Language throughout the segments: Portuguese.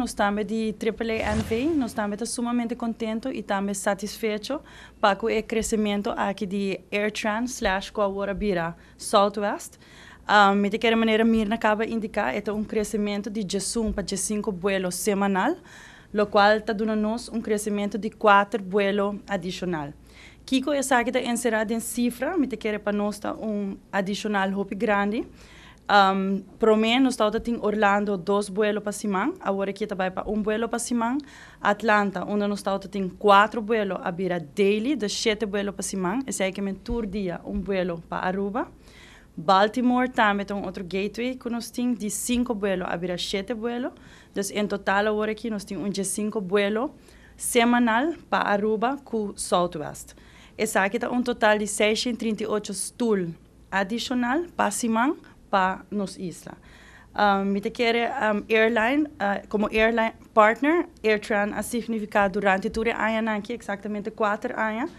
nós estamos de Triple NV, nós estamos sumamente contentes e também satisfeitos para o crescimento aqui de AirTrans slash Coahuarabira Southwest. Um, de qualquer maneira, Mirna acaba de indicar é um crescimento de 1 para 5 vuelos semanal, o qual está dando nos um crescimento de 4 vuelos adicional. Kiko, essa aqui está encerrada em cifra, me maneira, para nós está um adicional hope grande. Um, promen nostauta tin Orlando dos buelo pasiman, agora kita vai para um buelo pasiman. Atlanta, onde nostauta tin quatro buelo a bira daily, de sete buelo pasiman. Esse aí que me tour dia um buelo para Aruba. Baltimore também un altro gateway que nós temos de cinco buelo a bira sete buelo. Então, em total agora aqui nós temos um de cinco buelo semanal per Aruba com Southwest. Essa aqui está um total de 638 stool adicional para Simão pa nos isla. Um, Mitekere um, Airline, uh, como Airline Partner, Airtran ha durante toda a ano aqui, exatamente quatro anos,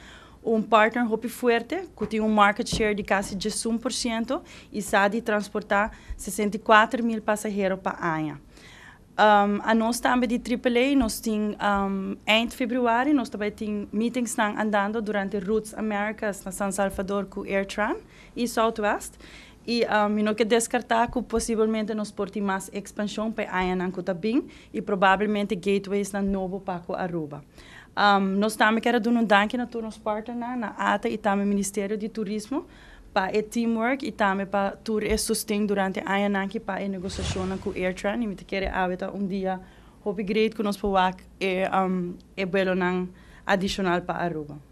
um partner hopi forte, que tem um market share de quase 11% e sabe transportar 64 mil passageiros para ano. Um, a nós também de AAA, nós temos, um, em fevereiro, nós também temos meetings andando durante routes Americas, na São Salvador, com Airtran e Southwest e um, não que descartar que possivelmente nos portem mais expansão para Ayanankuta Bing e provavelmente gateways na novo para Aruba. Um, nós também queremos dar um dank na turnos partner na, na ATA e também Ministério de Turismo para o teamwork e também para tour e sustento durante Ayananki para a negociação com Airtran e me quer habitar um dia hope great que nós podemos e um, e belo adicional para Aruba.